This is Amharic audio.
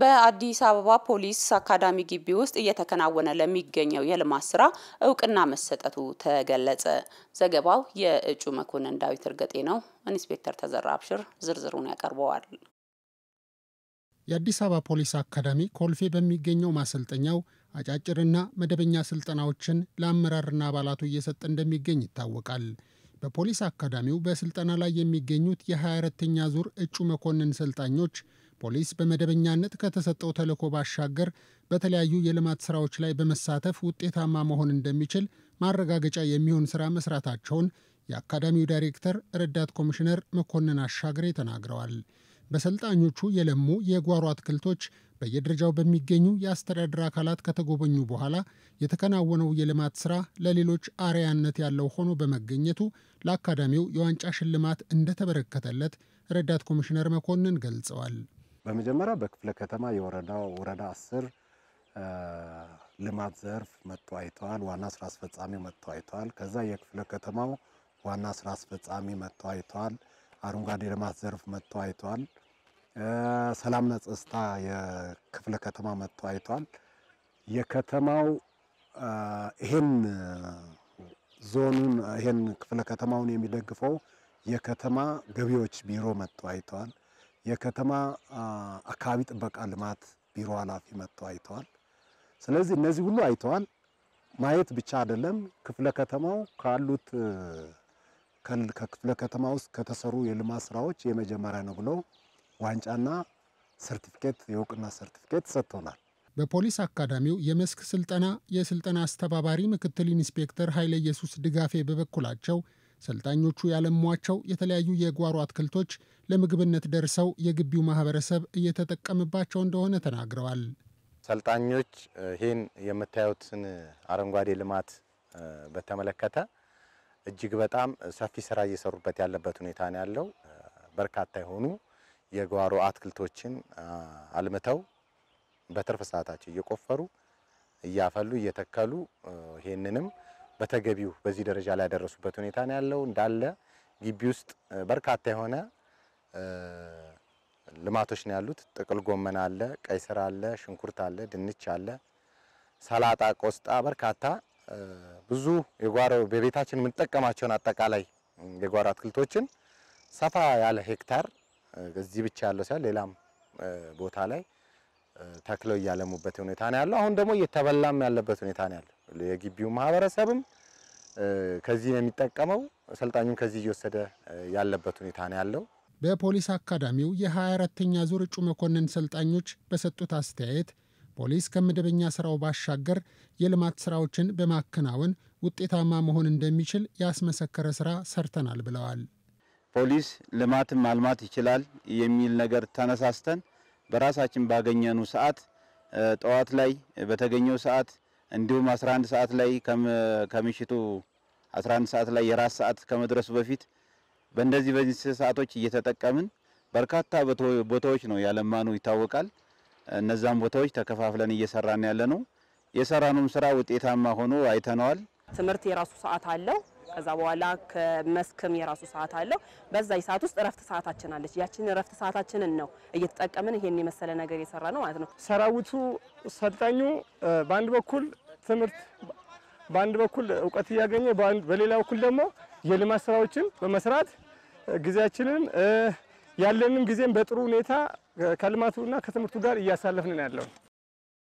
በአዲስ አበባ ፖሊስ አካዳሚ ግቢ ውስጥ እየተከናወነ ለሚገኘው የልማት ስራ እውቅና መሰጠቱ ተገለጸ። ዘገባው የእጩ መኮንን ዳዊት እርገጤ ነው። ኢንስፔክተር ተዘራ አብሽር ዝርዝሩን ያቀርበዋል። የአዲስ አበባ ፖሊስ አካዳሚ ኮልፌ በሚገኘው ማሰልጠኛው አጫጭርና መደበኛ ስልጠናዎችን ለአመራርና አባላቱ እየሰጠ እንደሚገኝ ይታወቃል። በፖሊስ አካዳሚው በስልጠና ላይ የሚገኙት የ24ኛ ዙር እጩ መኮንን ሰልጣኞች ፖሊስ በመደበኛነት ከተሰጠው ተልዕኮ ባሻገር በተለያዩ የልማት ስራዎች ላይ በመሳተፍ ውጤታማ መሆን እንደሚችል ማረጋገጫ የሚሆን ስራ መስራታቸውን የአካዳሚው ዳይሬክተር ረዳት ኮሚሽነር መኮንን አሻግሬ ተናግረዋል። በሰልጣኞቹ የለሙ የጓሮ አትክልቶች በየደረጃው በሚገኙ የአስተዳደር አካላት ከተጎበኙ በኋላ የተከናወነው የልማት ስራ ለሌሎች አርያነት ያለው ሆኖ በመገኘቱ ለአካዳሚው የዋንጫ ሽልማት እንደተበረከተለት ረዳት ኮሚሽነር መኮንን ገልጸዋል። በመጀመሪያ በክፍለ ከተማ የወረዳው ወረዳ አስር ልማት ዘርፍ መጥቶ አይተዋል። ዋና ስራ አስፈጻሚ መጥቶ አይተዋል። ከዛ የክፍለ ከተማው ዋና ስራ አስፈጻሚ መጥቶ አይተዋል። አረንጓዴ ልማት ዘርፍ መጥቶ አይተዋል። ሰላምና ጸጥታ የክፍለ ከተማ መጥቶ አይተዋል። የከተማው ይሄን ዞኑን ይሄን ክፍለ ከተማውን የሚደግፈው የከተማ ገቢዎች ቢሮ መጥቶ አይተዋል። የከተማ አካባቢ ጥበቃ ልማት ቢሮ ኃላፊ መጥተው አይተዋል። ስለዚህ እነዚህ ሁሉ አይተዋል። ማየት ብቻ አይደለም፣ ክፍለ ከተማው ካሉት ከክፍለ ከተማ ውስጥ ከተሰሩ የልማት ስራዎች የመጀመሪያ ነው ብለው ዋንጫና ሰርቲፊኬት የእውቅና ሰርቲፊኬት ሰጥቶናል። በፖሊስ አካዳሚው የመስክ ስልጠና የስልጠና አስተባባሪ ምክትል ኢንስፔክተር ኃይለ ኢየሱስ ድጋፌ በበኩላቸው ሰልጣኞቹ ያለሟቸው የተለያዩ የጓሮ አትክልቶች ለምግብነት ደርሰው የግቢው ማህበረሰብ እየተጠቀምባቸው እንደሆነ ተናግረዋል። ሰልጣኞች ይህን የምታዩትን አረንጓዴ ልማት በተመለከተ እጅግ በጣም ሰፊ ስራ እየሰሩበት ያለበት ሁኔታ ነው ያለው። በርካታ የሆኑ የጓሮ አትክልቶችን አልምተው በትርፍ ሰዓታቸው እየቆፈሩ እያፈሉ እየተከሉ ይህንንም በተገቢው በዚህ ደረጃ ላይ ያደረሱበት ሁኔታ ነው ያለው። እንዳለ ግቢ ውስጥ በርካታ የሆነ ልማቶች ነው ያሉት። ጥቅል ጎመን አለ፣ ቀይ ስር አለ፣ ሽንኩርት አለ፣ ድንች አለ፣ ሰላጣ፣ ቆስጣ፣ በርካታ ብዙ የጓሮ በቤታችን የምንጠቀማቸውን አጠቃላይ የጓሮ አትክልቶችን ሰፋ ያለ ሄክታር እዚህ ብቻ ያለው ሳይሆን ሌላም ቦታ ላይ ተክለው እያለሙበት ሁኔታ ነው ያለው። አሁን ደግሞ እየተበላም ያለበት ሁኔታ ነው ያለው። የግቢው ማህበረሰብም ከዚህ ነው የሚጠቀመው። አሰልጣኙም ከዚህ እየወሰደ ያለበት ሁኔታ ነው ያለው። በፖሊስ አካዳሚው የ24ተኛ ዙር እጩ መኮንን ሰልጣኞች በሰጡት አስተያየት ፖሊስ ከመደበኛ ስራው ባሻገር የልማት ስራዎችን በማከናወን ውጤታማ መሆን እንደሚችል ያስመሰከረ ስራ ሰርተናል ብለዋል። ፖሊስ ልማትን ማልማት ይችላል የሚል ነገር ተነሳስተን በራሳችን ባገኘኑ ሰዓት ጠዋት ላይ በተገኘው ሰዓት እንዲሁም 11 ሰዓት ላይ ከምሽቱ 11 ሰዓት ላይ የራስ ሰዓት ከመድረሱ በፊት በእንደዚህ በዚህ ሰዓቶች እየተጠቀምን በርካታ ቦታዎች ነው ያለማኑ ይታወቃል። እነዛም ቦታዎች ተከፋፍለን እየሰራን ያለ ነው። የሰራኑም ስራ ውጤታማ ሆኖ አይተነዋል። ትምህርት የራሱ ሰዓት አለው። ከዛ በኋላ ከመስክም የራሱ ሰዓት አለው። በዛ ሰዓት ውስጥ እረፍት ሰዓታችን አለች። ያችን እረፍት ሰዓታችንን ነው እየተጠቀምን ይሄን የመሰለ ነገር የሰራ ነው ማለት ነው። ሰራዊቱ ሰልጣኙ በአንድ በኩል ትምህርት፣ በአንድ በኩል እውቀት እያገኘ በሌላ በኩል ደግሞ የልማት ስራዎችን በመስራት ጊዜያችንን ያለንን ጊዜም በጥሩ ሁኔታ ከልማቱና ከትምህርቱ ጋር እያሳለፍን ያለው